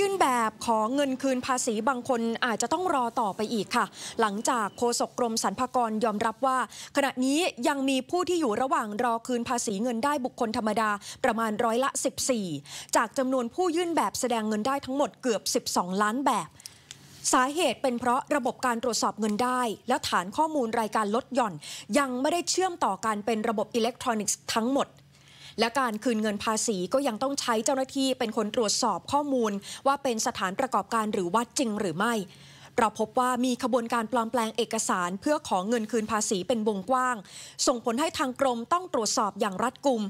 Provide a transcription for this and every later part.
ยื่นแบบของเงินคืนภาษีบางคนอาจจะต้องรอต่อไปอีกค่ะ หลังจากโฆษกกรมสรรพากรยอมรับว่า ขณะนี้ยังมีผู้ที่อยู่ระหว่างรอคืนภาษีเงินได้บุคคลธรรมดาประมาณร้อยละ 14 จากจำนวนผู้ยื่นแบบแสดงเงินได้ทั้งหมดเกือบ 12 ล้านแบบ สาเหตุเป็นเพราะระบบการตรวจสอบเงินได้ และฐานข้อมูลรายการลดหย่อน ยังไม่ได้เชื่อมต่อกันเป็นระบบอิเล็กทรอนิกส์ทั้งหมดและการคืนเงินภาษีก็ยังต้องใช้เจ้าหน้าที่เป็นคนตรวจสอบข้อมูล ว่าเป็นสถานประกอบการหรือวัดจริงหรือไม่ เราพบว่ามีขบวนการปลอมแปลงเอกสารเพื่อของเงินคืนภาษีเป็นวงกว้าง ส่งผลให้ทางกรมต้องตรวจสอบอย่างรัดกุม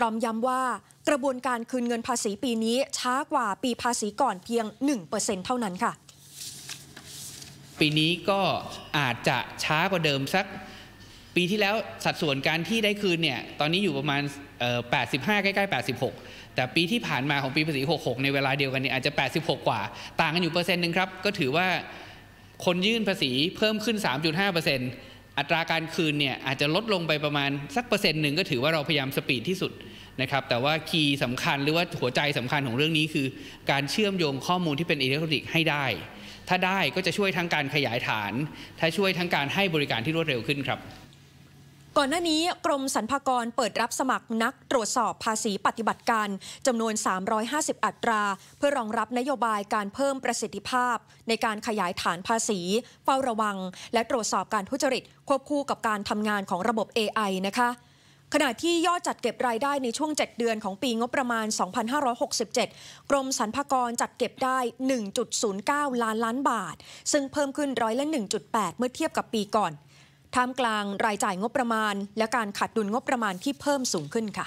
รอมย้ำว่ากระบวนการคืนเงินภาษีปีนี้ช้ากว่าปีภาษีก่อนเพียง1%เท่านั้นค่ะ ปีนี้ก็อาจจะช้ากว่าเดิมสักปีที่แล้วสัดส่วนการที่ได้คืนเนี่ย ตอนนี้อยู่ประมาณ 85 ใกล้ๆ 86 แต่ปีที่ผ่านมาของปีภาษี66 ในเวลาเดียวกันเนี่ย อาจจะ 86 กว่า ต่างกันอยู่เปอร์เซ็นต์นึงครับ ก็ถือว่าคนยื่นภาษีเพิ่มขึ้น 3.5%อัตราการคืนเนี่ย อาจจะลดลงไปประมาณสักเปอร์เซ็นต์หนึ่งก็ถือว่าเราพยายามสปีดที่สุดนะครับแต่ว่าคีย์สำคัญหรือว่าหัวใจสำคัญของเรื่องนี้คือ การเชื่อมโยงข้อมูลที่เป็นอิเล็กทรอนิกส์ให้ได้ ถ้าได้ก็จะช่วยทั้งการขยายฐาน ถ้าช่วยทั้งการให้บริการที่รวดเร็วขึ้นครับก่อนหน้านี้กรมสรรพากรเปิดรับสมัครนักตรวจสอบภาษีปฏิบัติการ จำนวน 350 อัตรา เพื่อรองรับนโยบายการเพิ่มประสิทธิภาพ ในการขยายฐานภาษีเฝ้าระวังและตรวจสอบการทุจริตควบคู่กับการทำงานของระบบ AI นะคะ ขณะที่ยอดจัดเก็บรายได้ในช่วง 7 เดือนของปีงบประมาณ 2567 กรมสรรพากรจัดเก็บได้ 1.09 ล้านล้านบาท ซึ่งเพิ่มขึ้นร้อยละ 1.8 เมื่อเทียบกับปีก่อนท่ามกลางรายจ่ายงบประมาณ และการขาดดุลงบประมาณที่เพิ่มสูงขึ้นค่ะ